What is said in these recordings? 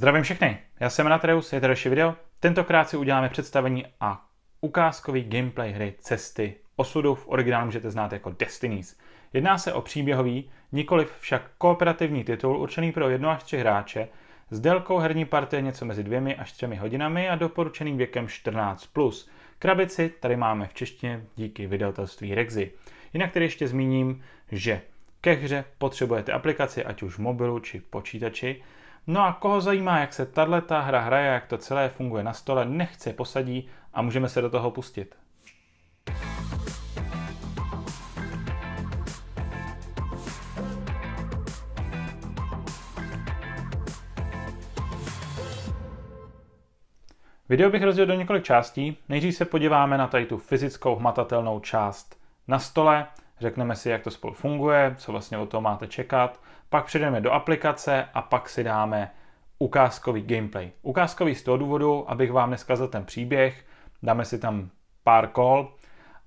Zdravím všechny, já jsem Natreus, je to další video. Tentokrát si uděláme představení a ukázkový gameplay hry Cesty osudu v originálu můžete znát jako Destinies. Jedná se o příběhový, nikoli však kooperativní titul určený pro jedno až tři hráče s délkou herní partie něco mezi dvěmi až třemi hodinami a doporučeným věkem 14+. Krabici tady máme v češtině díky vydatelství Rexy. Jinak tedy ještě zmíním, že ke hře potřebujete aplikaci ať už v mobilu či počítači, No a koho zajímá, jak se tahle ta hra hraje, jak to celé funguje na stole, nechce posadí a můžeme se do toho pustit. Video bych rozdělil do několik částí. Nejdřív se podíváme na tady tu fyzickou hmatatelnou část na stole, řekneme si, jak to spolu funguje, co vlastně o to máte čekat, pak přejdeme do aplikace a pak si dáme ukázkový gameplay. Ukázkový z toho důvodu, abych vám neskazil ten příběh, dáme si tam pár kol,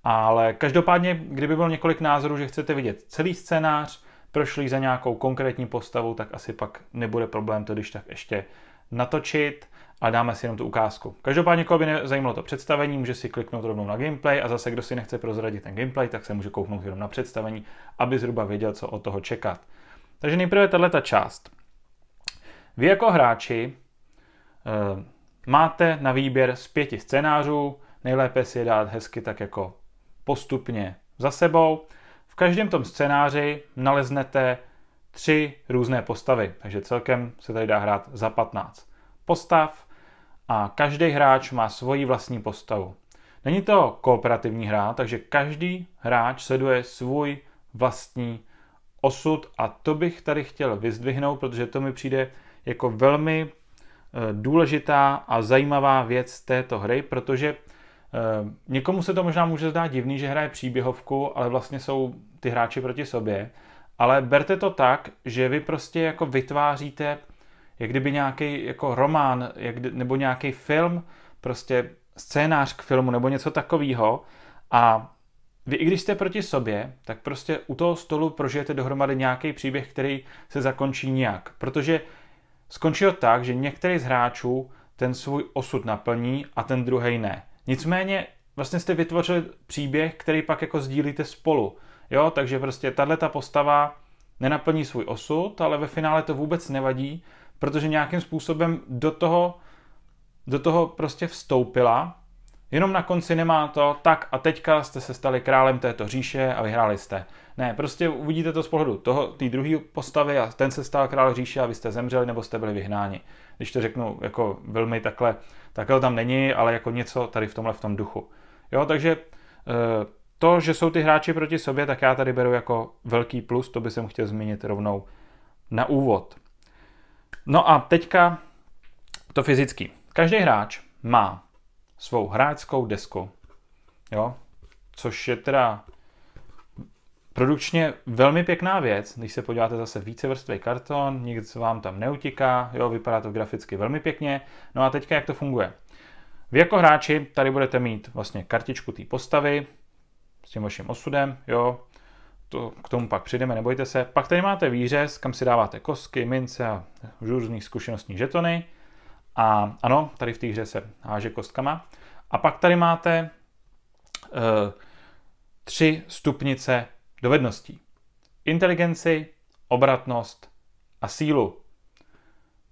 ale každopádně, kdyby bylo několik názorů, že chcete vidět celý scénář, prošli za nějakou konkrétní postavu, tak asi pak nebude problém to když tak ještě natočit a dáme si jenom tu ukázku. Každopádně, koho by zajímalo to představení, může si kliknout rovnou na gameplay a zase, kdo si nechce prozradit ten gameplay, tak se může kouknout jenom na představení, aby zhruba věděl, co od toho čekat. Takže nejprve ta část. Vy jako hráči e, máte na výběr z pěti scénářů, nejlépe si je dát hezky tak jako postupně za sebou. V každém tom scénáři naleznete tři různé postavy, takže celkem se tady dá hrát za 15 postav a každý hráč má svoji vlastní postavu. Není to kooperativní hra, takže každý hráč seduje svůj vlastní osud a to bych tady chtěl vyzdvihnout, protože to mi přijde jako velmi eh, důležitá a zajímavá věc této hry, protože eh, někomu se to možná může zdát divný, že hraje příběhovku, ale vlastně jsou ty hráči proti sobě. Ale berte to tak, že vy prostě jako vytváříte jak kdyby nějaký jako román jak, kdy, nebo nějaký film, prostě scénář k filmu nebo něco takového a vy i když jste proti sobě, tak prostě u toho stolu prožijete dohromady nějaký příběh, který se zakončí nějak. Protože skončí tak, že některý z hráčů ten svůj osud naplní a ten druhý ne. Nicméně vlastně jste vytvořili příběh, který pak jako sdílíte spolu. Jo, takže prostě tahle ta postava nenaplní svůj osud, ale ve finále to vůbec nevadí, protože nějakým způsobem do toho, do toho prostě vstoupila Jenom na konci nemá to, tak a teďka jste se stali králem této říše a vyhráli jste. Ne, prostě uvidíte to z pohledu toho, té druhé postavy a ten se stal král říše a vy jste zemřeli nebo jste byli vyhnáni. Když to řeknu jako velmi takhle, takhle tam není, ale jako něco tady v tomhle v tom duchu. Jo, takže eh, to, že jsou ty hráči proti sobě, tak já tady beru jako velký plus, to by jsem chtěl zmínit rovnou na úvod. No a teďka to fyzický. Každý hráč má svou hráčskou desku. Jo? Což je teda produkčně velmi pěkná věc, když se podíváte zase vícevrstvý karton, nic vám tam neutíká, jo, vypadá to graficky velmi pěkně. No a teďka jak to funguje? Vy jako hráči tady budete mít vlastně kartičku té postavy s tím vaším osudem, jo, to, k tomu pak přijdeme, nebojte se. Pak tady máte výřez, kam si dáváte kosky, mince a různých zkušenostní žetony. A ano, tady v té hře se háže kostkama. A pak tady máte e, tři stupnice dovedností. Inteligenci, obratnost a sílu.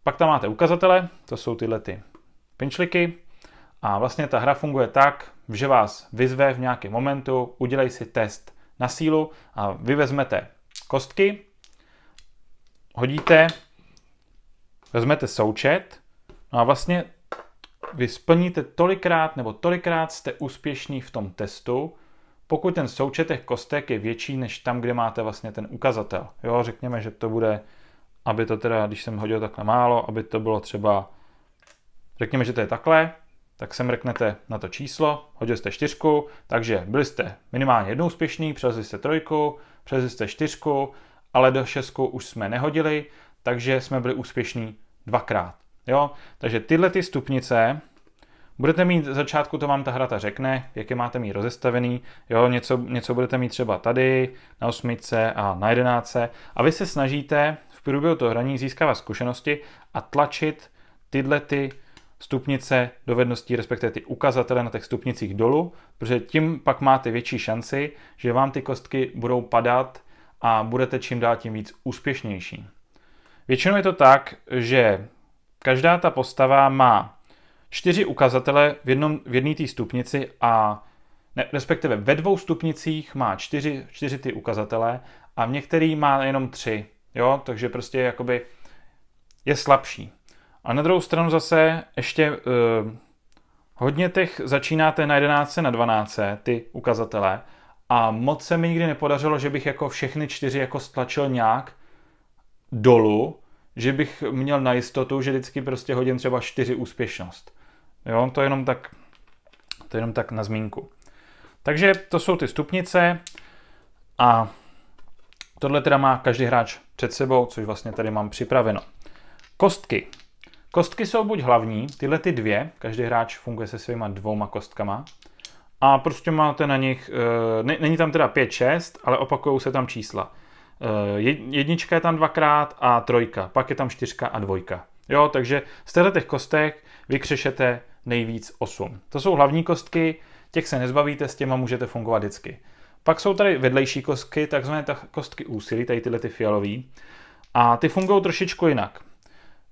Pak tam máte ukazatele, to jsou tyhle ty pinčliky. A vlastně ta hra funguje tak, že vás vyzve v nějakém momentu, udělej si test na sílu a vy vezmete kostky, hodíte, vezmete součet No a vlastně vy splníte tolikrát nebo tolikrát jste úspěšní v tom testu, pokud ten součet těch kostek je větší než tam, kde máte vlastně ten ukazatel. Jo, řekněme, že to bude, aby to teda, když jsem hodil takhle málo, aby to bylo třeba, řekněme, že to je takhle, tak sem mrknete na to číslo, hodil jste čtyřku, takže byli jste minimálně jednou úspěšný, přelezli jste trojku, přelezli jste čtyřku, ale do šestku už jsme nehodili, takže jsme byli úspěšní dvakrát. Jo? Takže tyhle ty stupnice budete mít, začátku to vám ta hra ta řekne, jak je máte mít rozestavený, jo, něco, něco budete mít třeba tady, na osmice a na jedenáce a vy se snažíte v průběhu toho hraní získávat zkušenosti a tlačit tyhle ty stupnice dovedností, respektive ty ukazatele na těch stupnicích dolů, protože tím pak máte větší šanci, že vám ty kostky budou padat a budete čím dál tím víc úspěšnější. Většinou je to tak, že Každá ta postava má čtyři ukazatele v, jednom, v jedné té stupnici a ne, respektive ve dvou stupnicích má čtyři, čtyři ty ukazatele a v některý má jenom tři. Jo, takže prostě jakoby je slabší. A na druhou stranu zase ještě eh, hodně těch začínáte na 11 na 12 ty ukazatele a moc se mi nikdy nepodařilo, že bych jako všechny čtyři jako stlačil nějak dolů, že bych měl na jistotu, že vždycky prostě hodím třeba 4 úspěšnost. Jo, to je jenom tak, to je jenom tak na zmínku. Takže to jsou ty stupnice a tohle teda má každý hráč před sebou, což vlastně tady mám připraveno. Kostky. Kostky jsou buď hlavní, tyhle ty dvě, každý hráč funguje se svýma dvouma kostkama, a prostě máte na nich, e, není tam teda 5-6, ale opakují se tam čísla. Eh, jednička je tam dvakrát a trojka, pak je tam čtyřka a dvojka. Jo, takže z těchto těch kostek vykřešete nejvíc 8. To jsou hlavní kostky, těch se nezbavíte, s těma můžete fungovat vždycky. Pak jsou tady vedlejší kostky, takzvané ta kostky úsilí, tady tyhle ty fialové. A ty fungují trošičku jinak.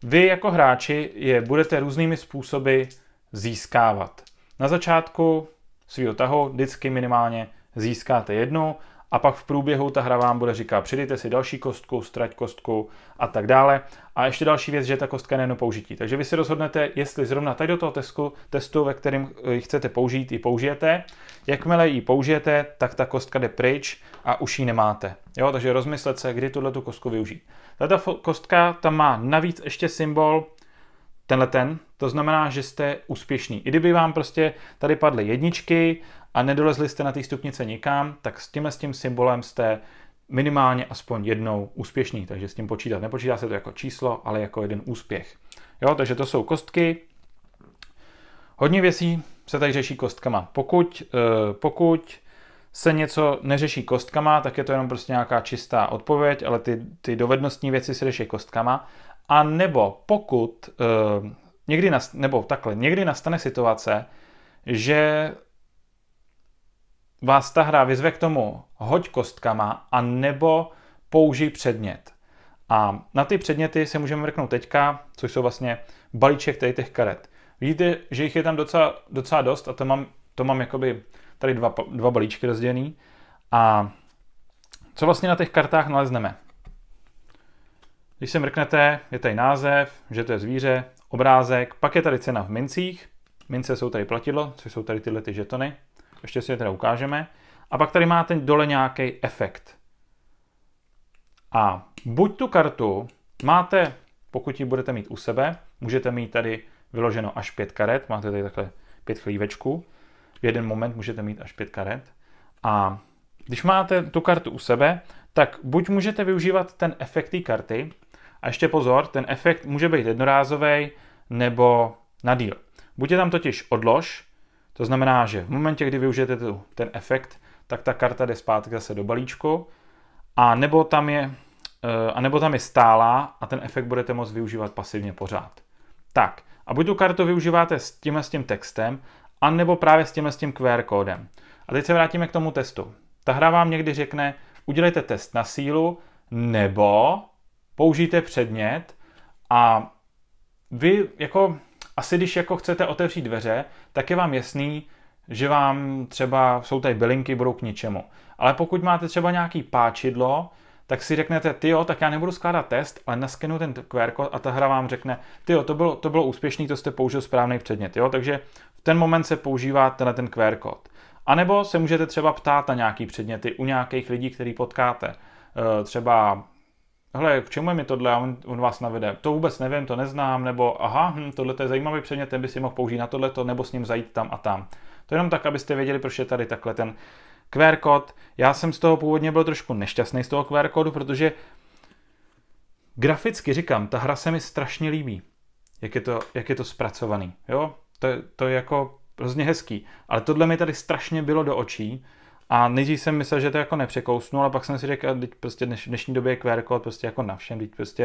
Vy jako hráči je budete různými způsoby získávat. Na začátku svého tahu vždycky minimálně získáte jednu a pak v průběhu ta hra vám bude říkat, přidejte si další kostku, strať kostku a tak dále. A ještě další věc, že ta kostka je použití. Takže vy si rozhodnete, jestli zrovna tady do toho testu, testu ve kterém eh, ji chcete použít, ji použijete. Jakmile ji použijete, tak ta kostka jde pryč a už ji nemáte. Jo, takže rozmyslet se, kdy tuhle tu kostku využít. Tato kostka tam má navíc ještě symbol tenhle ten, to znamená, že jste úspěšný. I kdyby vám prostě tady padly jedničky a nedolezli jste na té stupnice nikam, tak s tímhle s tím symbolem jste minimálně aspoň jednou úspěšný, takže s tím počítat. Nepočítá se to jako číslo, ale jako jeden úspěch. Jo, takže to jsou kostky. Hodně věcí se tady řeší kostkama. Pokud, eh, pokud se něco neřeší kostkama, tak je to jenom prostě nějaká čistá odpověď, ale ty, ty dovednostní věci se řeší kostkama. A nebo pokud, eh, někdy, nas, nebo takhle, někdy nastane situace, že vás ta hra vyzve k tomu, hoď kostkama a nebo použij předmět. A na ty předměty se můžeme mrknout teďka, což jsou vlastně balíček tady těch karet. Vidíte, že jich je tam docela, docela dost a to mám, to mám jakoby tady dva, dva balíčky rozdělený. A co vlastně na těch kartách nalezneme? Když se mrknete, je tady název, že to je zvíře, obrázek, pak je tady cena v mincích, mince jsou tady platidlo, což jsou tady tyhle ty žetony, ještě si je teda ukážeme. A pak tady máte dole nějaký efekt. A buď tu kartu máte, pokud ji budete mít u sebe, můžete mít tady vyloženo až pět karet, máte tady takhle pět chlívečků, v jeden moment můžete mít až pět karet. A když máte tu kartu u sebe, tak buď můžete využívat ten efekt té karty, a ještě pozor, ten efekt může být jednorázový nebo na díl. Buď je tam totiž odlož, to znamená, že v momentě, kdy využijete tu, ten efekt, tak ta karta jde zpátky zase do balíčku a nebo tam je, eh, a nebo tam je stálá a ten efekt budete moct využívat pasivně pořád. Tak, a buď tu kartu využíváte s tímhle s tím textem, anebo právě s tímhle s tím QR kódem. A teď se vrátíme k tomu testu. Ta hra vám někdy řekne, udělejte test na sílu, nebo použijte předmět a vy jako asi když jako chcete otevřít dveře, tak je vám jasný, že vám třeba jsou tady bylinky, budou k ničemu. Ale pokud máte třeba nějaký páčidlo, tak si řeknete, ty jo, tak já nebudu skládat test, ale naskenu ten QR kód a ta hra vám řekne, ty jo, to bylo, to bylo úspěšný, to jste použil správný předmět, jo, takže v ten moment se používá tenhle ten QR kód. A nebo se můžete třeba ptát na nějaký předměty u nějakých lidí, který potkáte. E, třeba hele, k čemu je mi tohle a on, on vás navede. To vůbec nevím, to neznám, nebo aha, hm, tohle je zajímavý předmět, ten by si mohl použít na tohleto, nebo s ním zajít tam a tam. To jenom tak, abyste věděli, proč je tady takhle ten QR kód. Já jsem z toho původně byl trošku nešťastný z toho QR kódu, protože graficky říkám, ta hra se mi strašně líbí, jak je to, jak je to zpracovaný. Jo? To, to je jako hrozně hezký. Ale tohle mi tady strašně bylo do očí, a nejdřív jsem myslel, že to jako nepřekousnu, ale pak jsem si řekl, teď prostě v dnešní době je QR kód prostě jako na všem, teď prostě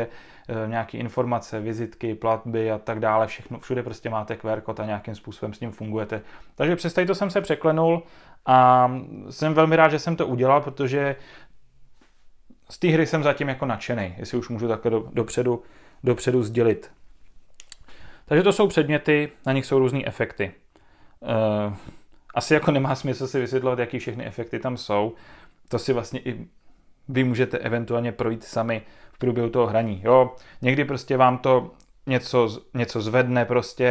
e, eh, nějaké informace, vizitky, platby a tak dále, všechno, všude prostě máte QR kód a nějakým způsobem s ním fungujete. Takže přes to jsem se překlenul a jsem velmi rád, že jsem to udělal, protože z té hry jsem zatím jako nadšený, jestli už můžu takhle do, dopředu, dopředu sdělit. Takže to jsou předměty, na nich jsou různé efekty. E, asi jako nemá smysl si vysvětlovat, jaký všechny efekty tam jsou. To si vlastně i vy můžete eventuálně projít sami v průběhu toho hraní. Jo, někdy prostě vám to něco, něco zvedne prostě,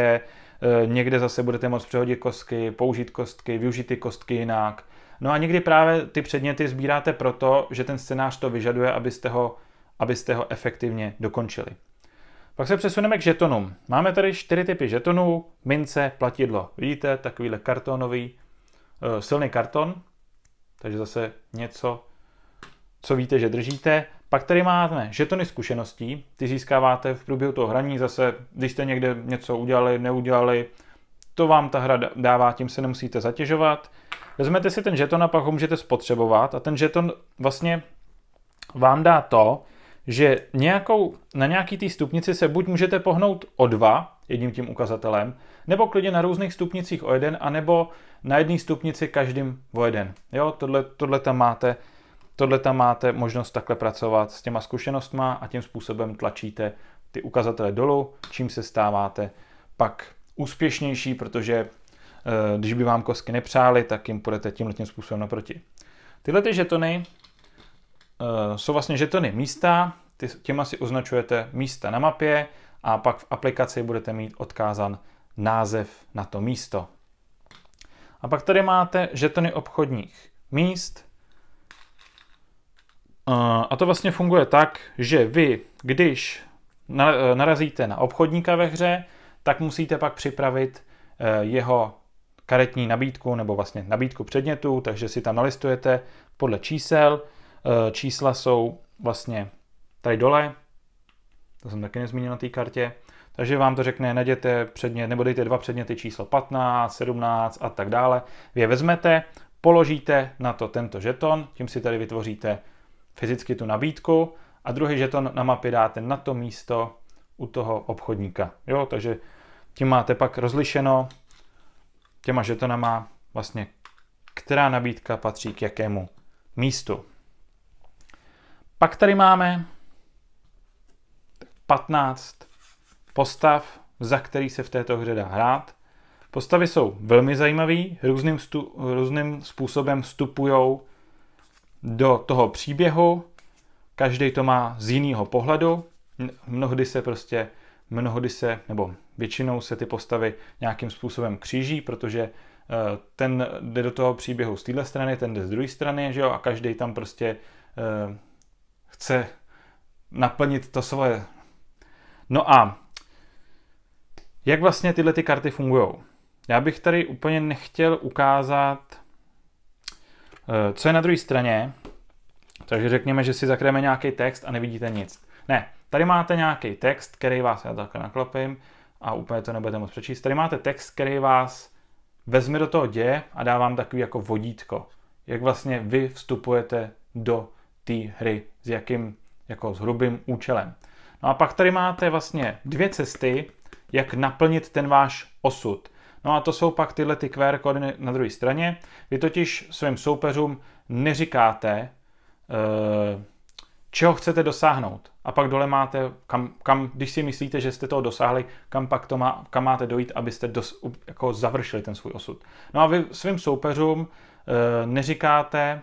e, někde zase budete moct přehodit kostky, použít kostky, využít ty kostky jinak. No a někdy právě ty předměty sbíráte proto, že ten scénář to vyžaduje, abyste ho, abyste ho efektivně dokončili. Pak se přesuneme k žetonům. Máme tady čtyři typy žetonů, mince, platidlo. Vidíte, takovýhle kartonový, eh, silný karton, takže zase něco, co víte, že držíte. Pak tady máme žetony zkušeností, ty získáváte v průběhu toho hraní, zase když jste někde něco udělali, neudělali, to vám ta hra dává, tím se nemusíte zatěžovat. Vezmete si ten žeton a pak ho můžete spotřebovat a ten žeton vlastně vám dá to, že nějakou, na nějaký té stupnici se buď můžete pohnout o dva, jedním tím ukazatelem, nebo klidně na různých stupnicích o jeden, anebo na jedné stupnici každým o jeden. Jo, tohle, tohle tam máte tohle tam máte možnost takhle pracovat s těma zkušenostma a tím způsobem tlačíte ty ukazatele dolů, čím se stáváte pak úspěšnější, protože eh, když by vám kosky nepřáli, tak jim půjdete tímhle tím způsobem naproti. Tyhle ty žetony Eh, jsou vlastně žetony místa, ty, těma si označujete místa na mapě a pak v aplikaci budete mít odkázan název na to místo. A pak tady máte žetony obchodních míst. Eh, a to vlastně funguje tak, že vy, když eh, narazíte na obchodníka ve hře, tak musíte pak připravit jeho karetní nabídku nebo vlastně nabídku předmětů, takže si tam nalistujete podle čísel, Eh, čísla jsou vlastně tady dole, to jsem taky nezmínil na té kartě, takže vám to řekne, najděte předmět, nebo dejte dva předměty číslo 15, 17 a tak dále. Vy je vezmete, položíte na to tento žeton, tím si tady vytvoříte fyzicky tu nabídku a druhý žeton na mapě dáte na to místo u toho obchodníka. Jo, takže tím máte pak rozlišeno těma žetonama vlastně, která nabídka patří k jakému místu. Pak tady máme 15 postav, za který se v této hře dá hrát. Postavy jsou velmi zajímavé, různým, různým způsobem vstupují do toho příběhu, každý to má z jiného pohledu, mnohdy se prostě, mnohdy se, nebo většinou se ty postavy nějakým způsobem kříží, protože eh, ten jde do toho příběhu z téhle strany, ten jde z druhé strany, že jo, a každý tam prostě eh, chce naplnit to svoje. No a jak vlastně tyhle ty karty fungují? Já bych tady úplně nechtěl ukázat, eh, co je na druhé straně. Takže řekněme, že si zakrýme nějaký text a nevidíte nic. Ne, tady máte nějaký text, který vás, já takhle naklopím a úplně to nebudete moc přečíst. Tady máte text, který vás vezme do toho děje a dá vám takový jako vodítko, jak vlastně vy vstupujete do té hry, s jakým jako s hrubým účelem. No a pak tady máte vlastně dvě cesty, jak naplnit ten váš osud. No a to jsou pak tyhle ty QR kódy na druhé straně. Vy totiž svým soupeřům neříkáte, eh, čeho chcete dosáhnout. A pak dole máte, kam, kam když si myslíte, že jste toho dosáhli, kam pak to má, kam máte dojít, abyste dos, jako završili ten svůj osud. No a vy svým soupeřům eh, neříkáte,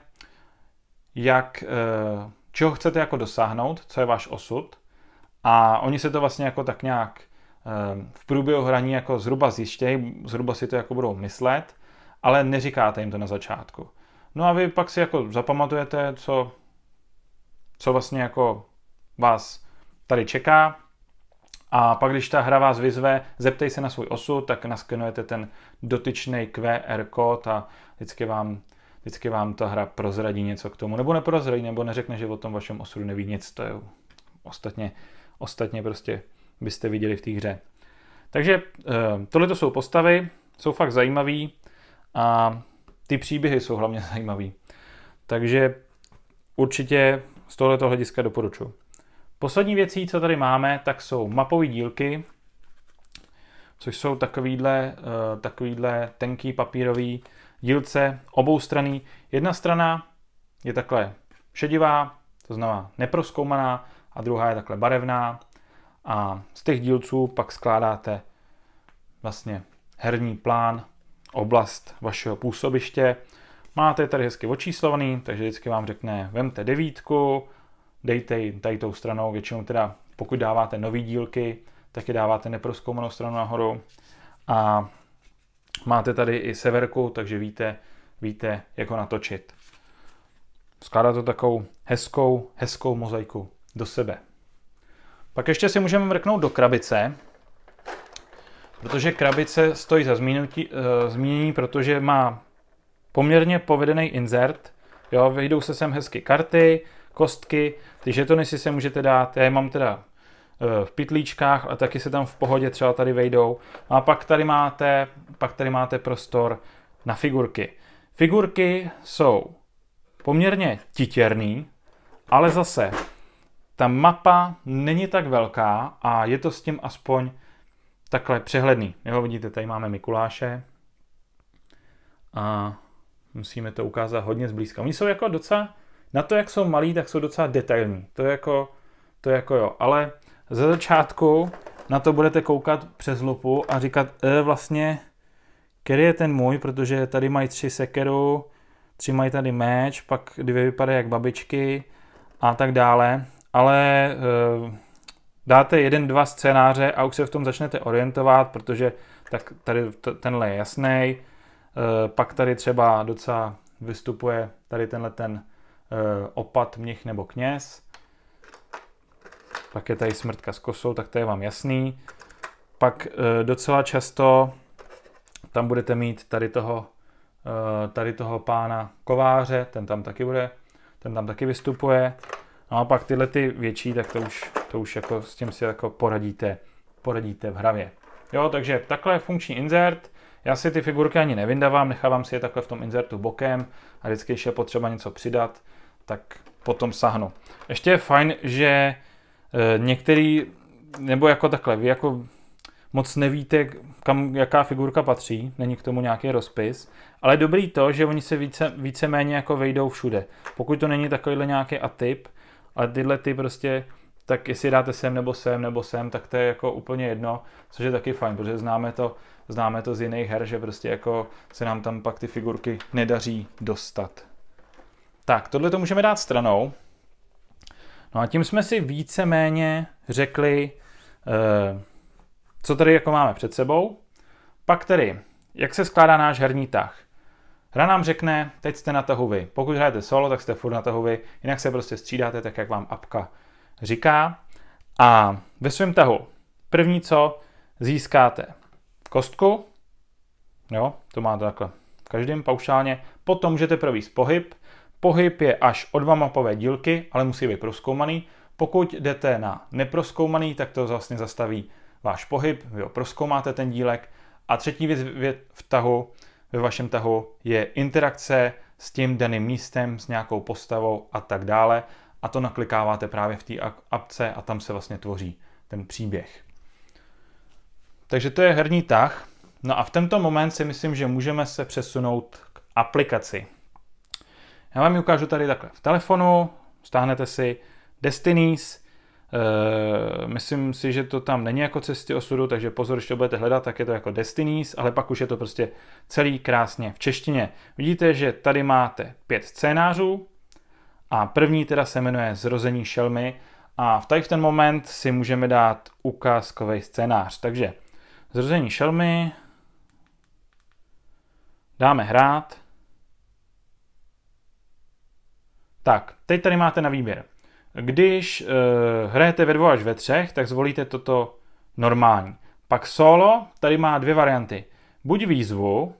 jak, eh, čeho chcete jako dosáhnout, co je váš osud. A oni se to vlastně jako tak nějak eh, v průběhu hraní jako zhruba zjištějí, zhruba si to jako budou myslet, ale neříkáte jim to na začátku. No a vy pak si jako zapamatujete, co, co vlastně jako vás tady čeká, a pak, když ta hra vás vyzve, zeptej se na svůj osud, tak naskenujete ten dotyčný QR kód a vždycky vám vždycky vám ta hra prozradí něco k tomu, nebo neprozradí, nebo neřekne, že o tom vašem osudu neví nic, to je ostatně, ostatně prostě byste viděli v té hře. Takže eh, tohle to jsou postavy, jsou fakt zajímavý a ty příběhy jsou hlavně zajímavý. Takže určitě z tohoto hlediska doporučuji. Poslední věcí, co tady máme, tak jsou mapové dílky, což jsou takovýhle, eh, takovýhle tenký papírový dílce oboustraný. Jedna strana je takhle šedivá, to znamená neproskoumaná, a druhá je takhle barevná. A z těch dílců pak skládáte vlastně herní plán, oblast vašeho působiště. Máte tady hezky očíslovaný, takže vždycky vám řekne, vemte devítku, dejte ji tady tou stranou, většinou teda pokud dáváte nový dílky, tak je dáváte neproskoumanou stranu nahoru a Máte tady i severku, takže víte, víte jak ho natočit. Skládá to takovou hezkou, hezkou mozaiku do sebe. Pak ještě si můžeme vrknout do krabice, protože krabice stojí za zmínutí, e, zmínění, protože má poměrně povedený insert. Jo, vyjdou se sem hezky karty, kostky, ty žetony si se můžete dát, já je mám teda Eh, v pitlíčkách a taky se tam v pohodě třeba tady vejdou. A pak tady máte, pak tady máte prostor na figurky. Figurky jsou poměrně titěrný, ale zase ta mapa není tak velká a je to s tím aspoň takhle přehledný. Jo, vidíte, tady máme Mikuláše a musíme to ukázat hodně zblízka. Oni jsou jako docela, na to, jak jsou malí, tak jsou docela detailní. To je jako, to je jako jo, ale ze začátku na to budete koukat přes lupu a říkat, e, vlastně, který je ten můj, protože tady mají tři sekeru, tři mají tady meč, pak dvě vypadají jak babičky a tak dále. Ale e, dáte jeden, dva scénáře a už se v tom začnete orientovat, protože tak tady tenhle je jasný. E, pak tady třeba docela vystupuje tady tenhle ten e, opat, mnich nebo kněz. Pak je tady smrtka s kosou, tak to je vám jasný. Pak eh, docela často tam budete mít tady toho, eh, tady toho pána kováře, ten tam taky bude, ten tam taky vystupuje. No a pak tyhle ty větší, tak to už, to už jako s tím si jako poradíte, poradíte v hravě. Jo, takže takhle je funkční insert. Já si ty figurky ani nevydávám, nechávám si je takhle v tom insertu bokem a vždycky, když je potřeba něco přidat, tak potom sahnu. Ještě je fajn, že Eh, některý, nebo jako takhle, vy jako moc nevíte, kam, jaká figurka patří, není k tomu nějaký rozpis, ale dobrý to, že oni se více, víceméně jako vejdou všude. Pokud to není takovýhle nějaký atyp, ale tyhle ty prostě, tak jestli dáte sem nebo sem nebo sem, tak to je jako úplně jedno, což je taky fajn, protože známe to, známe to z jiných her, že prostě jako se nám tam pak ty figurky nedaří dostat. Tak, tohle to můžeme dát stranou. No a tím jsme si víceméně řekli, eh, co tady jako máme před sebou. Pak tedy, jak se skládá náš herní tah. Hra nám řekne, teď jste na tahu vy. Pokud hrajete solo, tak jste furt na tahu vy, jinak se prostě střídáte tak, jak vám apka říká. A ve svém tahu první co, získáte kostku, jo, to máte takhle každým paušálně, potom můžete provést pohyb, Pohyb je až o dva mapové dílky, ale musí být proskoumaný. Pokud jdete na neproskoumaný, tak to vlastně zastaví váš pohyb, vy ho proskoumáte ten dílek. A třetí věc v tahu, ve vašem tahu je interakce s tím daným místem, s nějakou postavou a tak dále. A to naklikáváte právě v té apce a tam se vlastně tvoří ten příběh. Takže to je herní tah. No a v tento moment si myslím, že můžeme se přesunout k aplikaci. Já vám ji ukážu tady takhle v telefonu, stáhnete si Destinies, eh, myslím si, že to tam není jako cesty osudu, takže pozor, když to budete hledat, tak je to jako Destinies, ale pak už je to prostě celý krásně v češtině. Vidíte, že tady máte pět scénářů a první teda se jmenuje Zrození šelmy a v tady v ten moment si můžeme dát ukázkový scénář. Takže Zrození šelmy dáme hrát Tak, teď tady máte na výběr. Když uh, hrajete ve dvou až ve třech, tak zvolíte toto normální. Pak solo, tady má dvě varianty. Buď výzvu,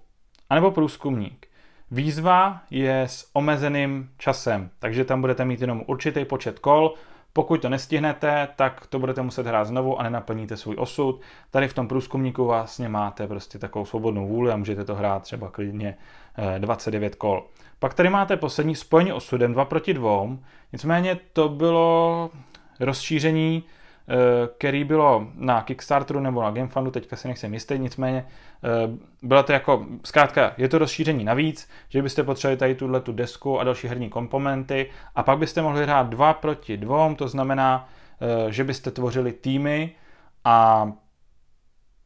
anebo průzkumník. Výzva je s omezeným časem, takže tam budete mít jenom určitý počet kol. Pokud to nestihnete, tak to budete muset hrát znovu a nenaplníte svůj osud. Tady v tom průzkumníku vlastně máte prostě takovou svobodnou vůli a můžete to hrát třeba klidně 29 eh, kol. Pak tady máte poslední spojení osudem 2 proti 2, nicméně to bylo rozšíření, eh, který bylo na Kickstarteru nebo na GameFundu, teďka si nechci jistý, nicméně eh, bylo to jako, zkrátka, je to rozšíření navíc, že byste potřebovali tady tuhle tu desku a další herní komponenty a pak byste mohli hrát 2 proti 2, to znamená, eh, že byste tvořili týmy a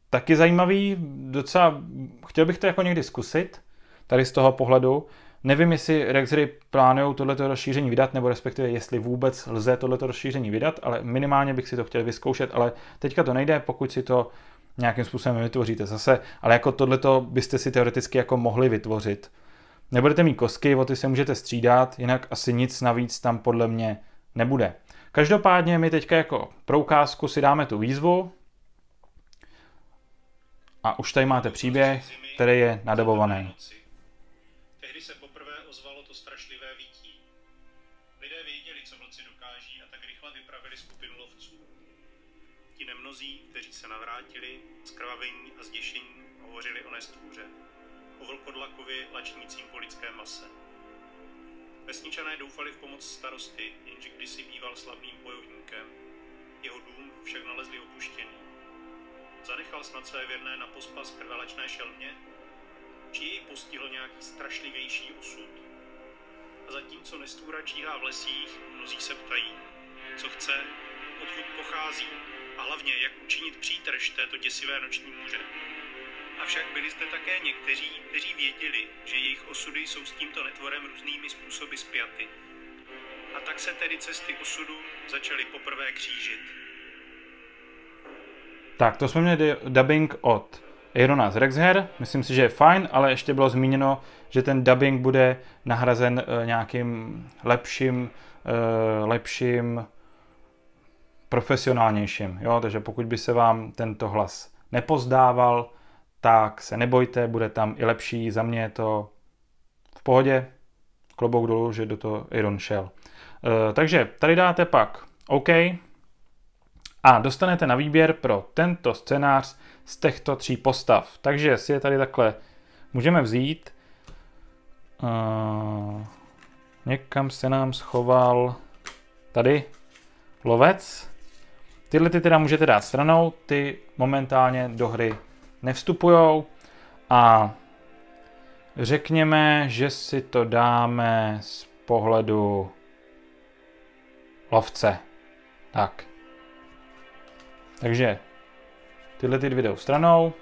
taky zajímavý, docela, chtěl bych to jako někdy zkusit, tady z toho pohledu, Nevím, jestli Rexry plánují tohleto rozšíření vydat, nebo respektive jestli vůbec lze tohleto rozšíření vydat, ale minimálně bych si to chtěl vyzkoušet, ale teďka to nejde, pokud si to nějakým způsobem vytvoříte zase, ale jako tohleto byste si teoreticky jako mohli vytvořit. Nebudete mít kosky, o ty se můžete střídat, jinak asi nic navíc tam podle mě nebude. Každopádně my teďka jako pro ukázku si dáme tu výzvu a už tady máte příběh, který je nadobovaný. Mnozí, kteří se navrátili, zkrvavení a zděšení hovořili o nestvůře, o vlkodlakovi lačnícím po lidské mase. Vesničané doufali v pomoc starosty, jenže kdysi býval slavným bojovníkem. Jeho dům však nalezli opuštěný. Zanechal snad své věrné na pospas krvelačné šelmě? Či jej postihl nějaký strašlivější osud? A zatímco nestůra číhá v lesích, mnozí se ptají, co chce, odkud pochází, a hlavně jak učinit přítrž této děsivé noční moře. Avšak byli zde také někteří, kteří věděli, že jejich osudy jsou s tímto netvorem různými způsoby spjaty. A tak se tedy cesty osudu začaly poprvé křížit. Tak, to jsme měli dubbing od Aerona z Rexher, myslím si, že je fajn, ale ještě bylo zmíněno, že ten dubbing bude nahrazen eh, nějakým lepším, eh, lepším profesionálnějším. Jo? Takže pokud by se vám tento hlas nepozdával, tak se nebojte, bude tam i lepší. Za mě je to v pohodě, klobouk dolů, že do toho Iron šel. E, takže tady dáte pak OK a dostanete na výběr pro tento scénář z těchto tří postav. Takže si je tady takhle můžeme vzít. E, někam se nám schoval tady lovec. Tyhle ty teda můžete dát stranou, ty momentálně do hry nevstupujou a řekněme, že si to dáme z pohledu lovce. Tak. Takže tyhle ty dvě jdou stranou.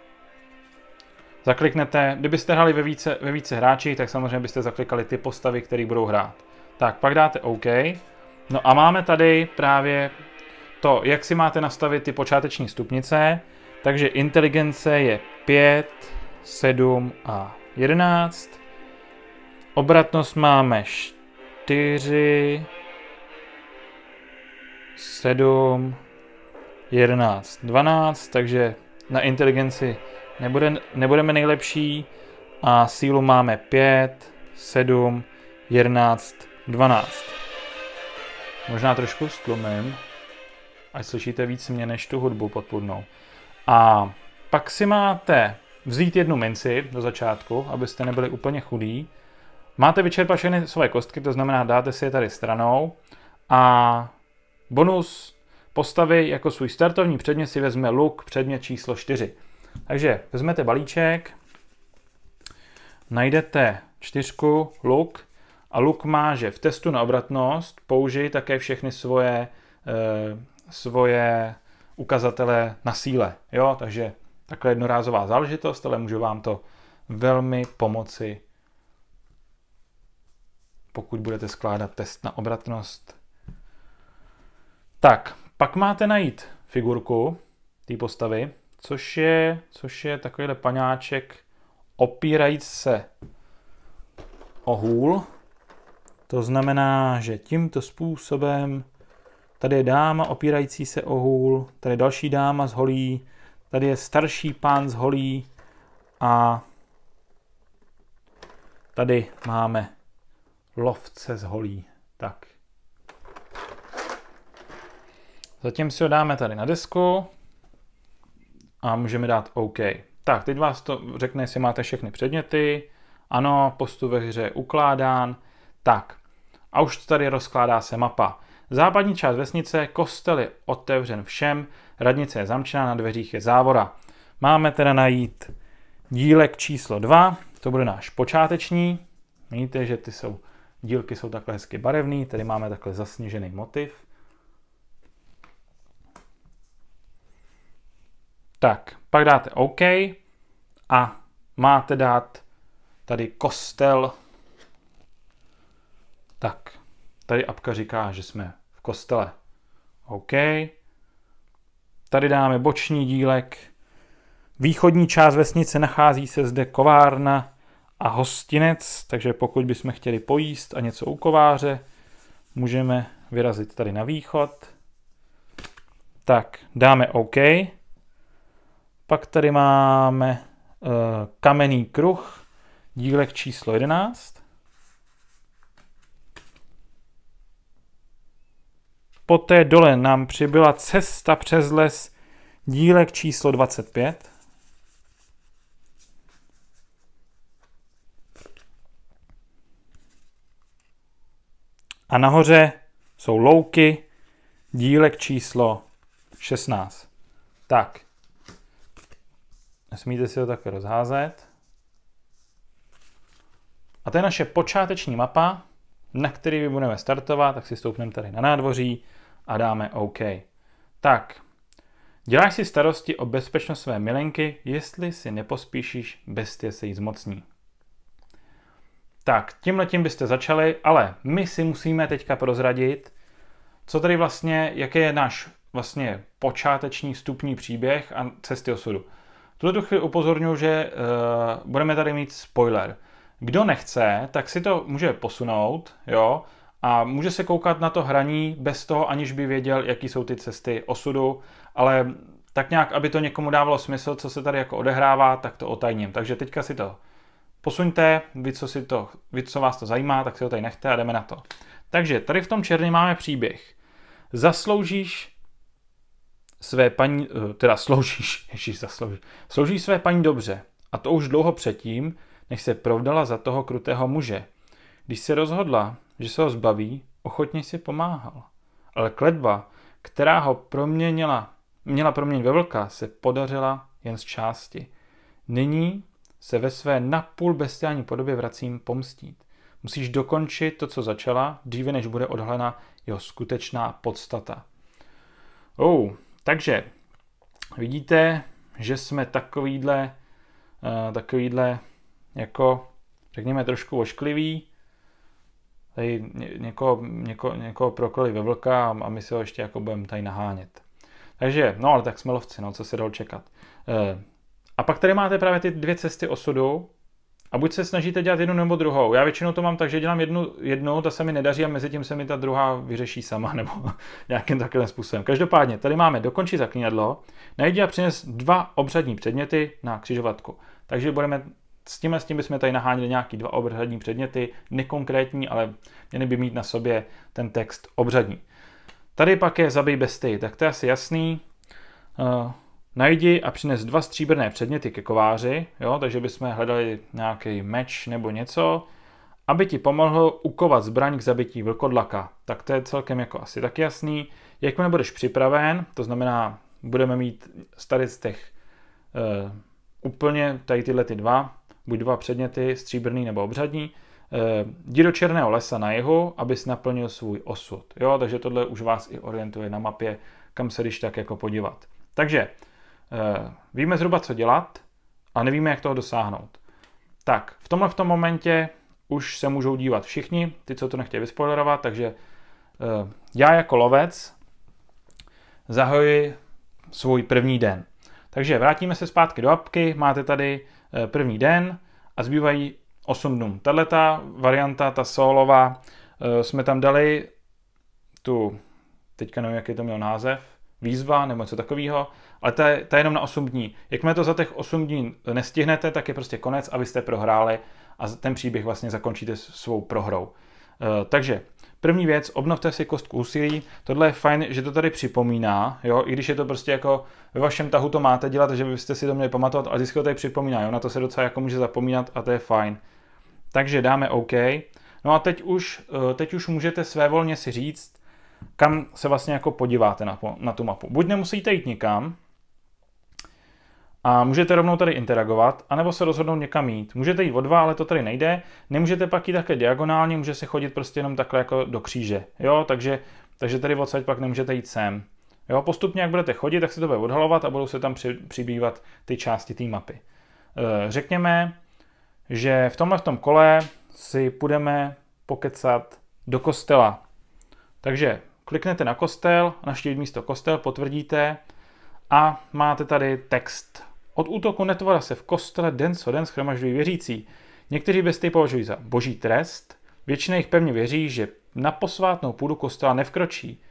Zakliknete, kdybyste hráli ve více, ve více hráči, tak samozřejmě byste zaklikali ty postavy, které budou hrát. Tak, pak dáte OK. No a máme tady právě to, jak si máte nastavit ty počáteční stupnice. Takže inteligence je 5, 7 a 11. Obratnost máme 4, 7, 11, 12, takže na inteligenci nebude, nebudeme nejlepší a sílu máme 5, 7, 11, 12. Možná trošku stlumím ať slyšíte víc mě než tu hudbu podpůrnou. A pak si máte vzít jednu minci do začátku, abyste nebyli úplně chudí. Máte vyčerpat všechny své kostky, to znamená dáte si je tady stranou. A bonus postavy jako svůj startovní předmět si vezme luk předmět číslo 4. Takže vezmete balíček, najdete čtyřku, luk, a luk má, že v testu na obratnost použij také všechny svoje eh, svoje ukazatele na síle. Jo? Takže takhle jednorázová záležitost, ale může vám to velmi pomoci, pokud budete skládat test na obratnost. Tak, pak máte najít figurku té postavy, což je, což je takovýhle paňáček opírající se o hůl. To znamená, že tímto způsobem Tady je dáma opírající se o hůl, tady je další dáma z holí, tady je starší pán z holí a tady máme lovce z holí. Tak. Zatím si ho dáme tady na desku a můžeme dát OK. Tak, teď vás to řekne, jestli máte všechny předměty. Ano, postu ve hře je ukládán. Tak, a už tady rozkládá se mapa. Západní část vesnice, kostel je otevřen všem, radnice je zamčená, na dveřích je závora. Máme teda najít dílek číslo 2, to bude náš počáteční. Vidíte, že ty jsou, dílky jsou takhle hezky barevný, tady máme takhle zasněžený motiv. Tak, pak dáte OK a máte dát tady kostel. Tak, tady apka říká, že jsme kostele. OK. Tady dáme boční dílek. Východní část vesnice nachází se zde kovárna a hostinec, takže pokud bychom chtěli pojíst a něco u kováře, můžeme vyrazit tady na východ. Tak, dáme OK. Pak tady máme e, kamenný kruh, dílek číslo 11. Poté dole nám přibyla cesta přes les, dílek číslo 25. A nahoře jsou louky, dílek číslo 16. Tak. Smíte si ho také rozházet. A to je naše počáteční mapa na který my budeme startovat, tak si stoupneme tady na nádvoří a dáme OK. Tak, děláš si starosti o bezpečnost své milenky, jestli si nepospíšíš, bestie se jí zmocní. Tak, tímhle tím byste začali, ale my si musíme teďka prozradit, co tady vlastně, jaký je náš vlastně počáteční vstupní příběh a cesty osudu. V tuto chvíli upozorňuji, že uh, budeme tady mít spoiler. Kdo nechce, tak si to může posunout, jo, a může se koukat na to hraní bez toho, aniž by věděl, jaký jsou ty cesty osudu, ale tak nějak, aby to někomu dávalo smysl, co se tady jako odehrává, tak to otajním. Takže teďka si to posuňte, vy co, si to, vy, co vás to zajímá, tak si ho tady nechte a jdeme na to. Takže tady v tom černý máme příběh. Zasloužíš své paní, eh, teda sloužíš, ježíš zasloužíš, sloužíš své paní dobře. A to už dlouho předtím, než se provdala za toho krutého muže. Když se rozhodla, že se ho zbaví, ochotně si pomáhal. Ale kledba, která ho proměnila, měla proměň ve vlka, se podařila jen z části. Nyní se ve své napůl bestiální podobě vracím pomstít. Musíš dokončit to, co začala, dříve než bude odhalena jeho skutečná podstata. Oh, takže vidíte, že jsme takovýhle, uh, takovýhle jako, řekněme, trošku ošklivý. Tady někoho, něko, někoho prokoli ve vlka a my si ho ještě jako budeme tady nahánět. Takže, no ale tak jsme lovci, no, co se dalo čekat. E, a pak tady máte právě ty dvě cesty osudu, a buď se snažíte dělat jednu nebo druhou. Já většinou to mám tak, že dělám jednu, jednu, ta se mi nedaří a mezi tím se mi ta druhá vyřeší sama nebo nějakým takovým způsobem. Každopádně, tady máme dokončit zaklínadlo, najdi a přines dva obřadní předměty na křižovatku. Takže budeme s tímhle s tím bychom tady naháněli nějaký dva obřadní předměty, nekonkrétní, ale měli by mít na sobě ten text obřadní. Tady pak je zabij besty, tak to je asi jasný. Uh, najdi a přines dva stříbrné předměty ke kováři, jo, takže bychom hledali nějaký meč nebo něco, aby ti pomohl ukovat zbraň k zabití vlkodlaka. Tak to je celkem jako asi tak jasný. Jakmile budeš připraven, to znamená, budeme mít tady z těch uh, úplně tady tyhle ty dva, buď dva předměty, stříbrný nebo obřadní, eh, jdi do Černého lesa na jihu, abys naplnil svůj osud. Jo, takže tohle už vás i orientuje na mapě, kam se když tak jako podívat. Takže eh, víme zhruba, co dělat, a nevíme, jak toho dosáhnout. Tak, v tomhle v tom momentě už se můžou dívat všichni, ty, co to nechtějí vyspoilerovat, takže eh, já jako lovec zahoji svůj první den. Takže vrátíme se zpátky do apky, máte tady Eh, první den a zbývají 8 dnů. Tahle ta varianta, ta solová, eh, jsme tam dali tu, teďka nevím, jaký to měl název, výzva nebo něco takového, ale ta, je, ta je jenom na 8 dní. Jakmile to za těch 8 dní nestihnete, tak je prostě konec a vy jste prohráli a ten příběh vlastně zakončíte svou prohrou. Eh, takže První věc, obnovte si kostku úsilí. Tohle je fajn, že to tady připomíná, jo, i když je to prostě jako ve vašem tahu to máte dělat, že byste si to měli pamatovat, ale vždycky to tady připomíná, jo, na to se docela jako může zapomínat a to je fajn. Takže dáme OK. No a teď už, eh, teď už můžete svévolně si říct, kam se vlastně jako podíváte na, na tu mapu. Buď nemusíte jít nikam, a můžete rovnou tady interagovat, anebo se rozhodnout někam jít. Můžete jít o dva, ale to tady nejde. Nemůžete pak jít také diagonálně, může se chodit prostě jenom takhle jako do kříže. Jo, takže, takže tady odsaď pak nemůžete jít sem. Jo, postupně jak budete chodit, tak se to bude odhalovat a budou se tam při, přibývat ty části té mapy. E, řekněme, že v tomhle v tom kole si půjdeme pokecat do kostela. Takže kliknete na kostel, naštívit místo kostel, potvrdíte a máte tady text od útoku netvora se v kostele den co den schromažďují věřící. Někteří besty považují za boží trest, většina jich pevně věří, že na posvátnou půdu kostela nevkročí.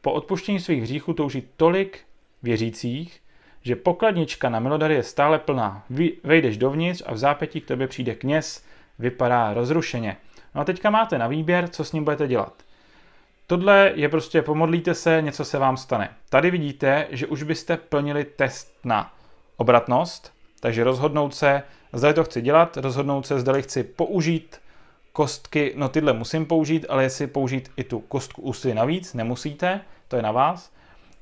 Po odpuštění svých hříchů touží tolik věřících, že pokladnička na milodary je stále plná. Vejdeš dovnitř a v zápětí k tobě přijde kněz, vypadá rozrušeně. No a teďka máte na výběr, co s ním budete dělat. Tohle je prostě pomodlíte se, něco se vám stane. Tady vidíte, že už byste plnili test na obratnost, takže rozhodnout se, zda to chci dělat, rozhodnout se, zda chci použít kostky, no tyhle musím použít, ale jestli použít i tu kostku úsilí navíc, nemusíte, to je na vás.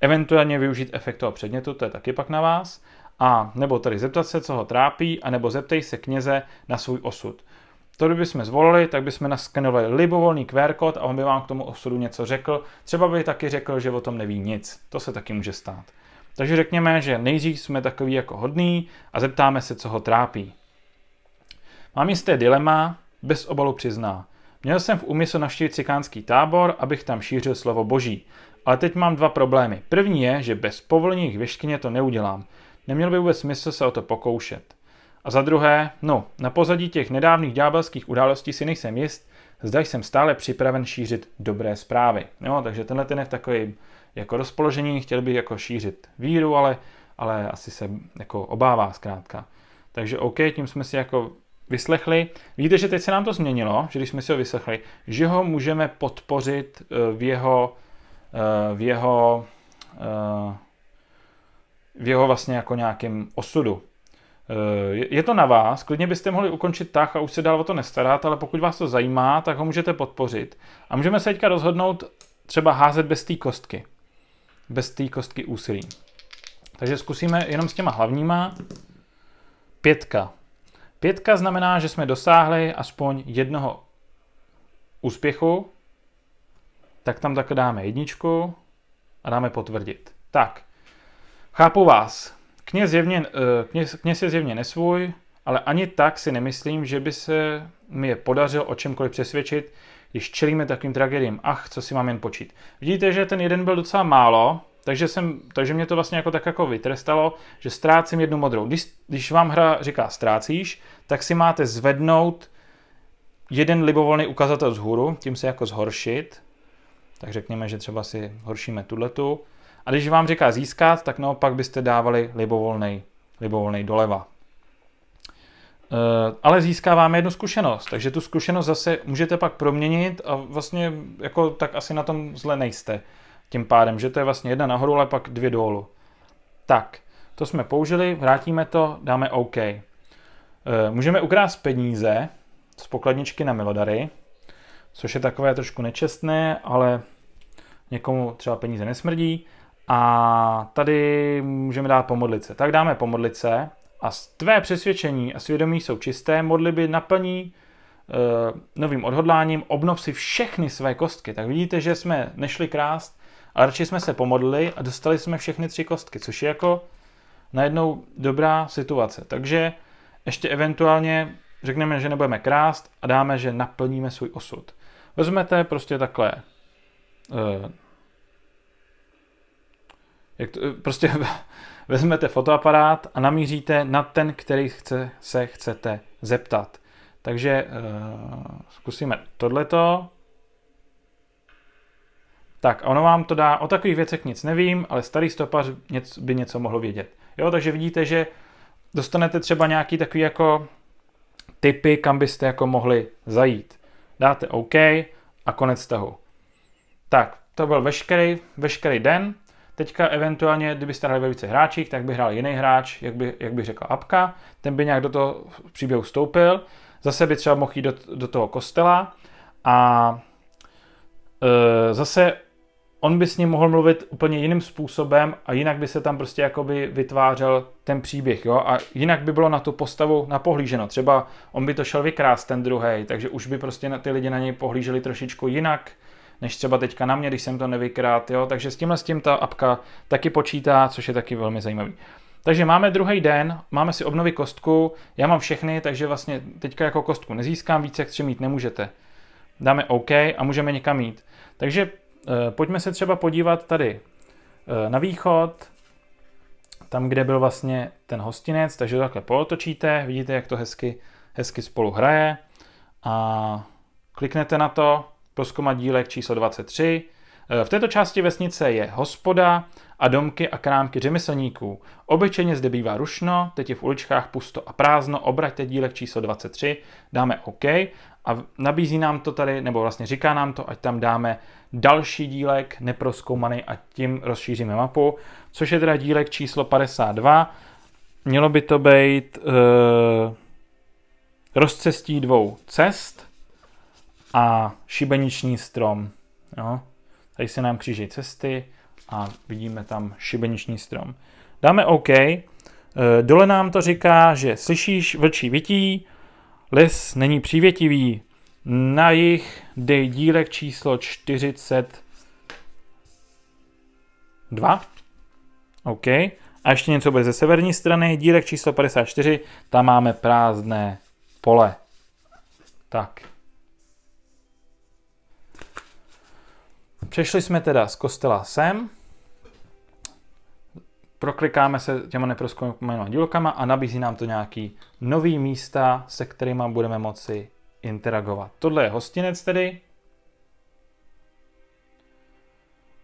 Eventuálně využít efekt toho předmětu, to je taky pak na vás. A nebo tady zeptat se, co ho trápí, a nebo zeptej se kněze na svůj osud. To, kdybychom zvolili, tak bychom naskenovali libovolný QR kód a on by vám k tomu osudu něco řekl. Třeba by taky řekl, že o tom neví nic. To se taky může stát. Takže řekněme, že nejdřív jsme takový jako hodný a zeptáme se, co ho trápí. Mám jisté dilema, bez obalu přizná. Měl jsem v úmyslu navštívit cikánský tábor, abych tam šířil slovo boží. Ale teď mám dva problémy. První je, že bez povolení věštkyně to neudělám. Neměl by vůbec smysl se o to pokoušet. A za druhé, no, na pozadí těch nedávných ďábelských událostí si nejsem jist, zda jsem stále připraven šířit dobré zprávy. Jo, takže tenhle ten je v takovém jako rozpoložení, chtěl by jako šířit víru, ale, ale asi se jako obává zkrátka. Takže OK, tím jsme si jako vyslechli. Víte, že teď se nám to změnilo, že když jsme si ho vyslechli, že ho můžeme podpořit eh, v jeho, eh, v jeho, eh, v jeho vlastně jako nějakým osudu. Je to na vás, klidně byste mohli ukončit tak a už se dál o to nestarat, ale pokud vás to zajímá, tak ho můžete podpořit. A můžeme se teďka rozhodnout třeba házet bez té kostky bez té kostky úsilí. Takže zkusíme jenom s těma hlavníma. Pětka. Pětka znamená, že jsme dosáhli aspoň jednoho úspěchu, tak tam také dáme jedničku a dáme potvrdit. Tak, chápu vás. Kněz, jevně, eh, kněz, kněz je zjevně nesvůj, ale ani tak si nemyslím, že by se mi je podařilo o čemkoliv přesvědčit, když čelíme takovým tragédiím. Ach, co si mám jen počít. Vidíte, že ten jeden byl docela málo, takže, jsem, takže mě to vlastně jako tak jako vytrestalo, že ztrácím jednu modrou. Když, když vám hra říká ztrácíš, tak si máte zvednout jeden libovolný ukazatel vzhůru, tím se jako zhoršit. Tak řekněme, že třeba si horšíme tuhletu. A když vám říká získat, tak naopak byste dávali libovolný, libovolný doleva. Eh, ale získáváme jednu zkušenost, takže tu zkušenost zase můžete pak proměnit a vlastně jako tak asi na tom zle nejste. Tím pádem, že to je vlastně jedna nahoru, ale pak dvě dolů. Tak, to jsme použili, vrátíme to, dáme OK. Eh, můžeme ukrást peníze z pokladničky na milodary, což je takové trošku nečestné, ale někomu třeba peníze nesmrdí. A tady můžeme dát pomodlit se. Tak dáme pomodlit se a tvé přesvědčení a svědomí jsou čisté, by naplní e, novým odhodláním, obnov si všechny své kostky. Tak vidíte, že jsme nešli krást, ale radši jsme se pomodlili a dostali jsme všechny tři kostky, což je jako najednou dobrá situace. Takže ještě eventuálně řekneme, že nebudeme krást a dáme, že naplníme svůj osud. Vezmete prostě takhle e, jak to, eh, prostě vezmete fotoaparát a namíříte na ten, který chce, se chcete zeptat. Takže uh, zkusíme tohleto. Tak a ono vám to dá, o takových věcech nic nevím, ale starý stopař by něco mohl vědět. Jo, takže vidíte, že dostanete třeba nějaký takový jako typy, kam byste jako mohli zajít. Dáte OK a konec tahu. Tak, to byl veškerý, veškerý den. Teďka eventuálně, kdybyste hráli ve více hráčích, tak by hrál jiný hráč, jak by, jak by řekla apka, ten by nějak do toho příběhu vstoupil, zase by třeba mohl jít do, do toho kostela a e, zase on by s ním mohl mluvit úplně jiným způsobem a jinak by se tam prostě jakoby vytvářel ten příběh, jo, a jinak by bylo na tu postavu napohlíženo, třeba on by to šel vykrást ten druhý, takže už by prostě na ty lidi na něj pohlíželi trošičku jinak, než třeba teďka na mě, když jsem to nevykrát, jo, takže s tímhle s tím ta apka taky počítá, což je taky velmi zajímavý. Takže máme druhý den, máme si obnovy kostku, já mám všechny, takže vlastně teďka jako kostku nezískám, více jak tři mít nemůžete. Dáme OK a můžeme někam jít. Takže eh, pojďme se třeba podívat tady eh, na východ, tam, kde byl vlastně ten hostinec, takže to takhle pootočíte, vidíte, jak to hezky, hezky spolu hraje a kliknete na to proskoumat dílek číslo 23. Eh, v této části vesnice je hospoda a domky a krámky řemeslníků. Obyčejně zde bývá rušno, teď je v uličkách pusto a prázdno, obraťte dílek číslo 23, dáme OK a nabízí nám to tady, nebo vlastně říká nám to, ať tam dáme další dílek neproskoumaný a tím rozšíříme mapu, což je teda dílek číslo 52. Mělo by to být uh, rozcestí dvou cest – a šibeniční strom. Jo? Tady se nám křížejí cesty a vidíme tam šibeniční strom. Dáme OK. E, dole nám to říká, že slyšíš vlčí vytí, les není přívětivý. Na jich dej dílek číslo 42. OK. A ještě něco bude ze severní strany, dílek číslo 54, tam máme prázdné pole. Tak. Přešli jsme teda z kostela sem, proklikáme se těma neproskoumanýma dílkama a nabízí nám to nějaký nový místa, se kterými budeme moci interagovat. Tohle je hostinec tedy.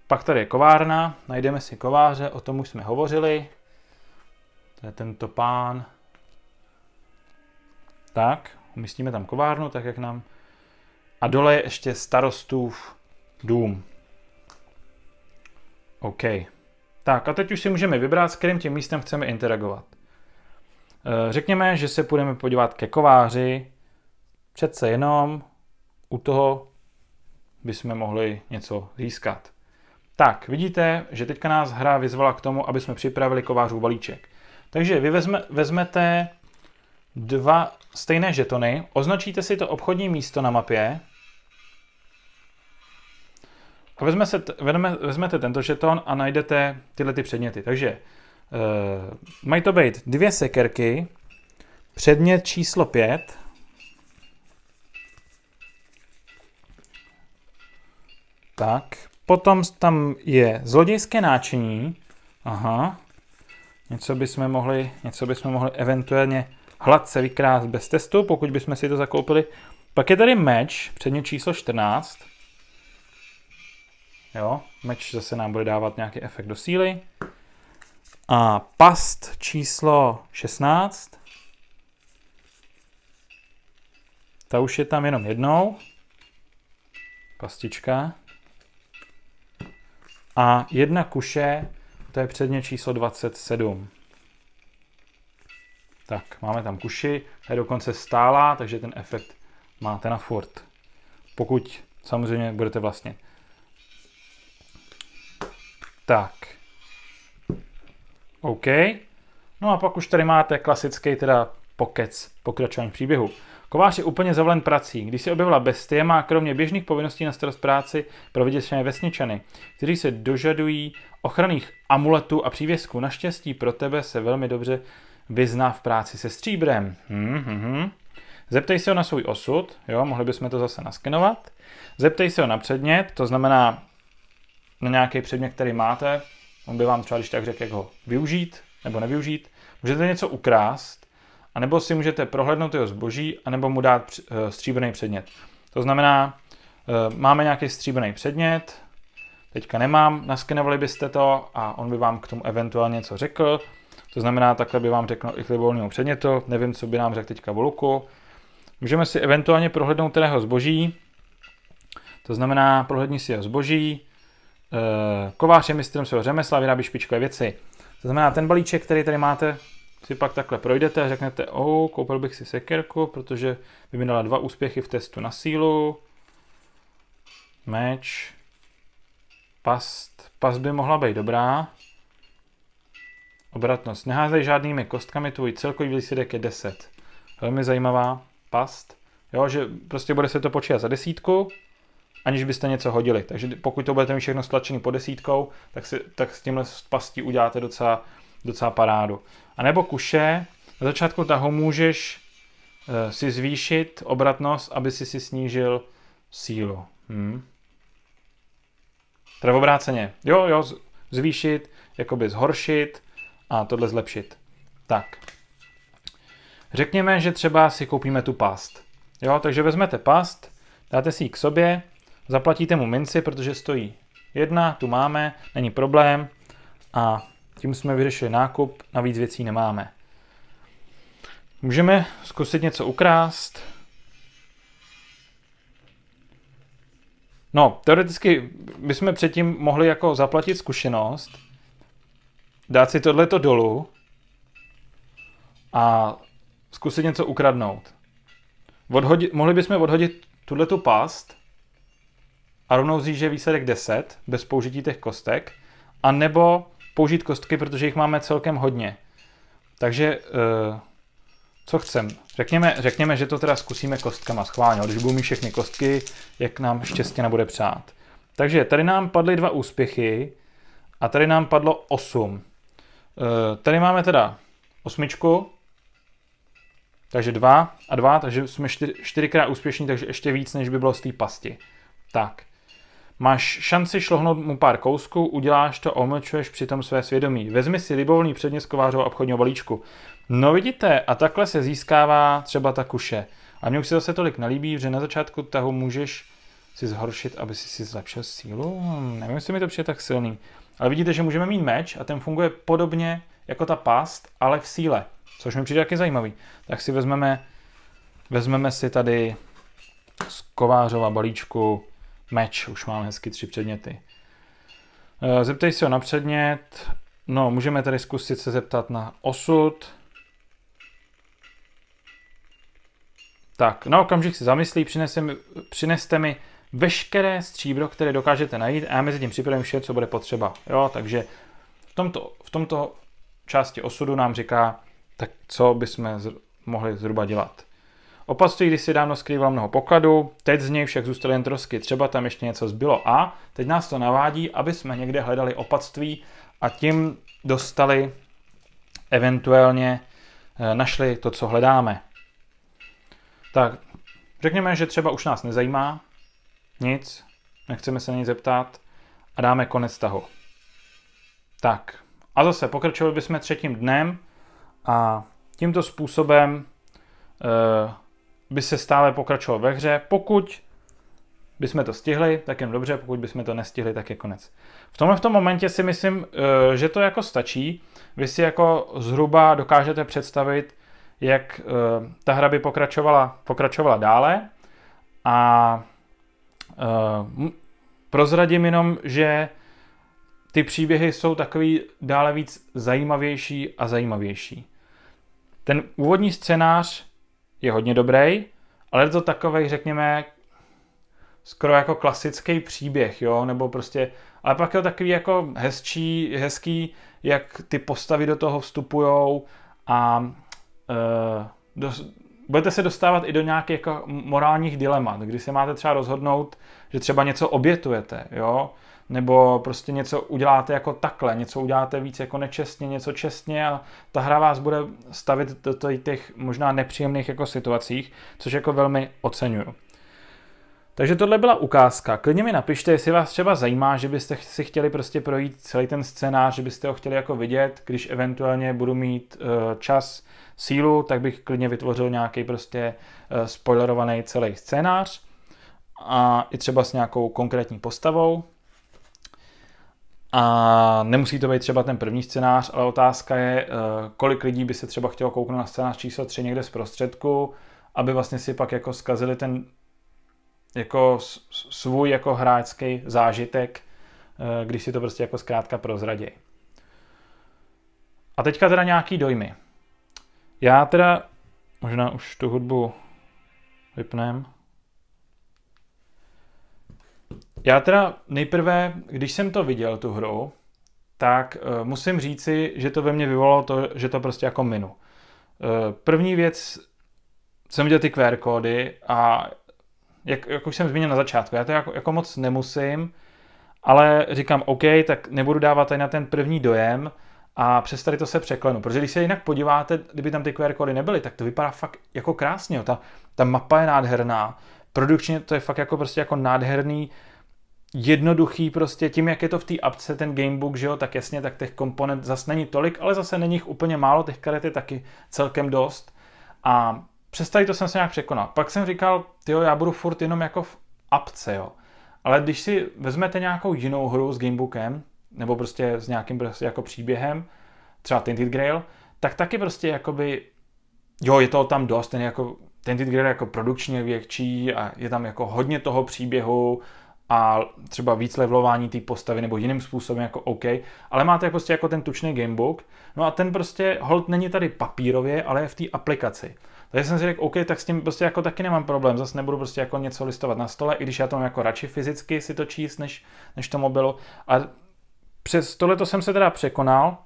Pak tady je kovárna, najdeme si kováře, o tom už jsme hovořili. To je tento pán. Tak, umístíme tam kovárnu, tak jak nám... A dole je ještě starostův dům. OK. Tak a teď už si můžeme vybrat, s kterým tím místem chceme interagovat. Eh, řekněme, že se půjdeme podívat ke kováři. Přece jenom u toho bychom mohli něco získat. Tak, vidíte, že teďka nás hra vyzvala k tomu, aby jsme připravili kovářů balíček. Takže vy vezme, vezmete dva stejné žetony, označíte si to obchodní místo na mapě, a vezme se, vedeme, vezmete tento žeton a najdete tyhle ty předměty. Takže uh, mají to být dvě sekerky, předmět číslo 5, tak, potom tam je zlodějské náčiní, aha, něco bychom mohli, něco bychom mohli eventuálně hladce vykrást bez testu, pokud bychom si to zakoupili. Pak je tady meč, předmět číslo 14, Jo? Meč zase nám bude dávat nějaký efekt do síly. A past číslo 16. Ta už je tam jenom jednou. Pastička. A jedna kuše, to je předně číslo 27. Tak, máme tam kuši, ta je dokonce stála, takže ten efekt máte na furt. Pokud samozřejmě budete vlastně tak. OK. No a pak už tady máte klasický teda pokec pokračování příběhu. Kovář je úplně zavlen prací. Když se objevila bestie, má kromě běžných povinností na starost práci pro vyděšené vesničany, kteří se dožadují ochranných amuletů a přívězků. Naštěstí pro tebe se velmi dobře vyzná v práci se stříbrem. Hmm, hmm, hmm. Zeptej se ho na svůj osud, jo, mohli bychom to zase naskenovat. Zeptej se ho na předmět, to znamená, na nějaký předmět, který máte, on by vám třeba když tak řekl, jak ho využít nebo nevyužít. Můžete něco ukrást, anebo si můžete prohlédnout jeho zboží, anebo mu dát eh, stříbrný předmět. To znamená, eh, máme nějaký stříbrný předmět, teďka nemám, naskenovali byste to a on by vám k tomu eventuálně něco řekl. To znamená, takhle by vám řekl i k libovolnému předmětu, nevím, co by nám řekl teďka Voluku. Můžeme si eventuálně prohlédnout teda jeho zboží, to znamená, prohlédni si jeho zboží, Eh, kovář je mistrem svého řemesla, vyrábí špičkové věci. To znamená, ten balíček, který tady máte, si pak takhle projdete a řeknete, oh, koupil bych si sekerku, protože by mi dala dva úspěchy v testu na sílu, meč, past, past by mohla být dobrá, obratnost, neházej žádnými kostkami, tvůj celkový výsledek je 10. Velmi zajímavá past, jo, že prostě bude se to počítat za desítku, aniž byste něco hodili. Takže pokud to budete mít všechno stlačený po desítkou, tak, si, tak s tímhle pastí uděláte docela, docela parádu. A nebo kuše, na začátku tahu můžeš e, si zvýšit obratnost, aby si si snížil sílu. Hmm. Teda obráceně. Jo, jo, zvýšit, jakoby zhoršit a tohle zlepšit. Tak. Řekněme, že třeba si koupíme tu past. Jo, takže vezmete past, dáte si ji k sobě Zaplatíte mu minci, protože stojí jedna, tu máme, není problém a tím jsme vyřešili nákup, navíc věcí nemáme. Můžeme zkusit něco ukrást. No, teoreticky bychom předtím mohli jako zaplatit zkušenost, dát si tohleto dolů a zkusit něco ukradnout. Odhodit, mohli bychom odhodit tuhletu past a rovnou říct, že je výsledek 10 bez použití těch kostek, a nebo použít kostky, protože jich máme celkem hodně. Takže eh, co chcem? Řekněme, řekněme, že to teda zkusíme kostkama schválně, když budu mít všechny kostky, jak nám štěstěna bude přát. Takže tady nám padly dva úspěchy a tady nám padlo 8. Eh, tady máme teda osmičku, takže dva a dva. takže jsme čtyřikrát úspěšní, takže ještě víc, než by bylo z té pasti. Tak. Máš šanci šlohnout mu pár kousků, uděláš to, omlčuješ přitom své svědomí. Vezmi si libovolný předně z kovářů obchodního balíčku. No vidíte, a takhle se získává třeba ta kuše. A mně už se zase tolik nelíbí, že na začátku tahu můžeš si zhoršit, aby si si zlepšil sílu. Hmm, nevím, jestli mi to přijde tak silný. Ale vidíte, že můžeme mít meč a ten funguje podobně jako ta past, ale v síle. Což mi přijde taky zajímavý. Tak si vezmeme, vezmeme si tady z kovářova balíčku Meč, už mám hezky tři předměty. Eh, zeptej se ho na předmět. No, můžeme tady zkusit se zeptat na osud. Tak, na okamžik se zamyslí, přinese mi, přineste mi veškeré stříbro, které dokážete najít a já mezi tím připravím vše, co bude potřeba. Jo, takže v tomto, v tomto části osudu nám říká, tak co bychom mohli zhruba dělat. Opatství když si dávno skrýval mnoho pokladů, teď z něj však zůstaly jen trosky, třeba tam ještě něco zbylo. A teď nás to navádí, aby jsme někde hledali opatství a tím dostali eventuálně eh, našli to, co hledáme. Tak, řekněme, že třeba už nás nezajímá nic, nechceme se na nic zeptat a dáme konec tahu. Tak, a zase pokračovali bychom třetím dnem a tímto způsobem eh, by se stále pokračoval ve hře, pokud jsme to stihli, tak jen dobře, pokud jsme to nestihli, tak je konec. V tomhle v tom momentě si myslím, eh, že to jako stačí. Vy si jako zhruba dokážete představit, jak eh, ta hra by pokračovala, pokračovala dále a eh, prozradím jenom, že ty příběhy jsou takový dále víc zajímavější a zajímavější. Ten úvodní scénář je hodně dobrý, ale je to takový, řekněme, skoro jako klasický příběh, jo, nebo prostě, ale pak je to takový jako hezčí, hezký, jak ty postavy do toho vstupujou a e, dos, budete se dostávat i do nějakých jako morálních dilemat, kdy se máte třeba rozhodnout, že třeba něco obětujete, jo, nebo prostě něco uděláte jako takhle, něco uděláte víc jako nečestně, něco čestně a ta hra vás bude stavit do těch možná nepříjemných jako situacích, což jako velmi oceňuju. Takže tohle byla ukázka. Klidně mi napište, jestli vás třeba zajímá, že byste si chtěli prostě projít celý ten scénář, že byste ho chtěli jako vidět, když eventuálně budu mít eh, čas, sílu, tak bych klidně vytvořil nějaký prostě eh, spoilerovaný celý scénář a i třeba s nějakou konkrétní postavou, a nemusí to být třeba ten první scénář, ale otázka je, eh, kolik lidí by se třeba chtělo kouknout na scénář číslo 3 někde z prostředku, aby vlastně si pak jako zkazili ten jako svůj jako hráčský zážitek, eh, když si to prostě jako zkrátka prozradí. A teďka teda nějaký dojmy. Já teda, možná už tu hudbu vypnem. Já teda nejprve, když jsem to viděl, tu hru, tak uh, musím říci, že to ve mně vyvolalo to, že to prostě jako minu. Uh, první věc, jsem viděl ty QR kódy a jak, jak už jsem zmínil na začátku, já to jako, jako moc nemusím, ale říkám OK, tak nebudu dávat tady na ten první dojem a přes tady to se překlenu. Protože když se jinak podíváte, kdyby tam ty QR kódy nebyly, tak to vypadá fakt jako krásně. Ta, ta mapa je nádherná, produkčně to je fakt jako prostě jako nádherný uh, jednoduchý prostě, tím jak je to v té apce ten gamebook, že jo, tak jasně, tak těch komponent zase není tolik, ale zase není jich úplně málo, těch karet je taky celkem dost a přes tady to jsem se nějak překonal. Pak jsem říkal, jo, já budu furt jenom jako v apce, jo. Ale když si vezmete nějakou jinou hru s gamebookem, nebo prostě s nějakým prostě jako příběhem, třeba tinted Grail, tak taky prostě jakoby, jo, je toho tam dost, ten jako, tinted Grail je jako produkčně větší a je tam jako hodně toho příběhu, a třeba víc levlování té postavy nebo jiným způsobem jako OK, ale máte prostě jako ten tučný gamebook, no a ten prostě hold není tady papírově, ale je v té aplikaci. Takže jsem si řekl, OK, tak s tím prostě jako taky nemám problém, zase nebudu prostě jako něco listovat na stole, i když já to mám jako radši fyzicky si to číst, než, než to mobilu. A přes tohleto jsem se teda překonal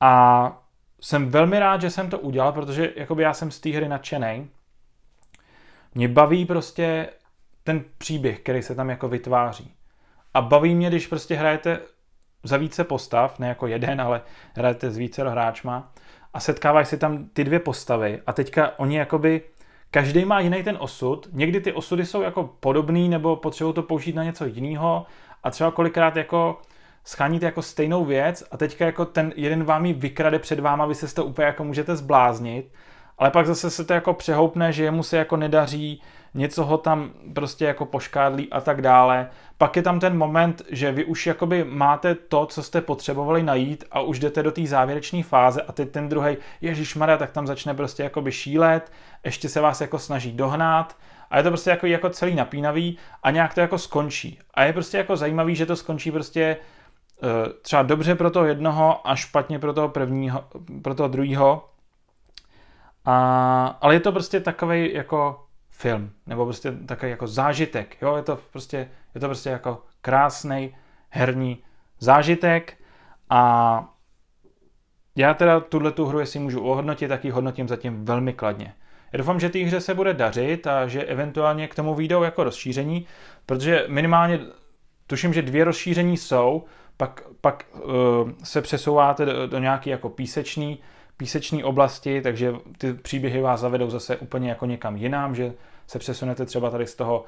a jsem velmi rád, že jsem to udělal, protože jakoby já jsem z té hry nadšený. Mě baví prostě ten příběh, který se tam jako vytváří. A baví mě, když prostě hrajete za více postav, ne jako jeden, ale hrajete s více hráčma a setkávají se tam ty dvě postavy a teďka oni jakoby, každý má jiný ten osud, někdy ty osudy jsou jako podobný nebo potřebují to použít na něco jiného a třeba kolikrát jako scháníte jako stejnou věc a teďka jako ten jeden vám ji vykrade před váma, vy se z toho úplně jako můžete zbláznit ale pak zase se to jako přehoupne, že jemu se jako nedaří, něco ho tam prostě jako poškádlí a tak dále. Pak je tam ten moment, že vy už jakoby máte to, co jste potřebovali najít a už jdete do té závěrečné fáze a teď ten druhý, Ježíš Maria, tak tam začne prostě jakoby šílet, ještě se vás jako snaží dohnat a je to prostě jako, jako celý napínavý a nějak to jako skončí. A je prostě jako zajímavý, že to skončí prostě eh, třeba dobře pro toho jednoho a špatně pro toho prvního, pro toho druhého, a, ale je to prostě takový jako film, nebo prostě takový jako zážitek, jo, je to prostě, je to prostě jako krásný herní zážitek a já teda tuhle tu hru, jestli můžu ohodnotit, tak ji hodnotím zatím velmi kladně. Já doufám, že té hře se bude dařit a že eventuálně k tomu výjdou jako rozšíření, protože minimálně tuším, že dvě rozšíření jsou, pak, pak uh, se přesouváte do, do nějaký jako písečný písečné oblasti, takže ty příběhy vás zavedou zase úplně jako někam jinam, že se přesunete třeba tady z toho,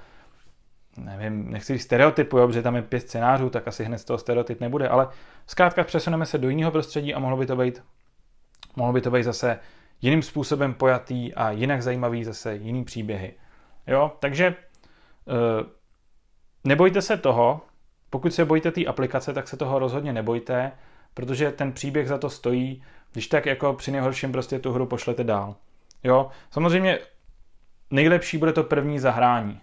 nevím, nechci říct stereotypu, jo, protože tam je pět scénářů, tak asi hned z toho stereotyp nebude, ale zkrátka přesuneme se do jiného prostředí a mohlo by to být, mohlo by to být zase jiným způsobem pojatý a jinak zajímavý zase jiný příběhy. Jo, takže eh, nebojte se toho, pokud se bojíte té aplikace, tak se toho rozhodně nebojte, protože ten příběh za to stojí, když tak jako při nejhorším prostě tu hru pošlete dál. Jo, samozřejmě nejlepší bude to první zahrání.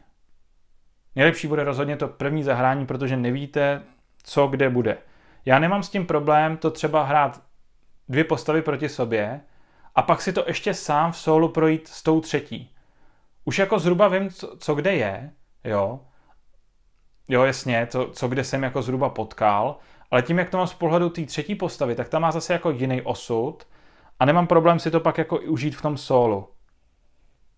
Nejlepší bude rozhodně to první zahrání, protože nevíte, co kde bude. Já nemám s tím problém to třeba hrát dvě postavy proti sobě a pak si to ještě sám v solo projít s tou třetí. Už jako zhruba vím, co, co kde je, jo. Jo, jasně, co, co kde jsem jako zhruba potkal, ale tím, jak to mám z pohledu té třetí postavy, tak ta má zase jako jiný osud a nemám problém si to pak jako užít v tom solu.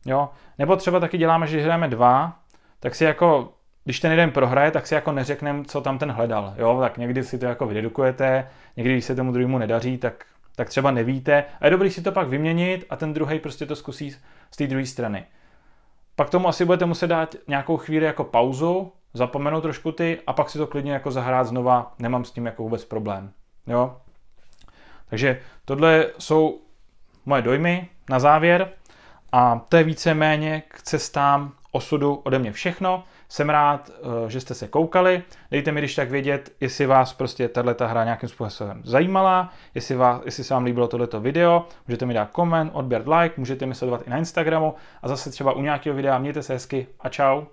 Jo? Nebo třeba taky děláme, že hrajeme dva, tak si jako, když ten jeden prohraje, tak si jako neřekneme, co tam ten hledal. Jo? Tak někdy si to jako vydedukujete, někdy, když se tomu druhému nedaří, tak, tak třeba nevíte. A je dobrý si to pak vyměnit a ten druhý prostě to zkusí z té druhé strany. Pak tomu asi budete muset dát nějakou chvíli jako pauzu, zapomenout trošku ty a pak si to klidně jako zahrát znova, nemám s tím jako vůbec problém. Jo? Takže tohle jsou moje dojmy na závěr a to je víceméně k cestám osudu ode mě všechno. Jsem rád, eh, že jste se koukali. Dejte mi když tak vědět, jestli vás prostě tato hra nějakým způsobem zajímala, jestli, vás, jestli se vám líbilo tohleto video, můžete mi dát koment, odběr, like, můžete mi sledovat i na Instagramu a zase třeba u nějakého videa mějte se hezky a čau.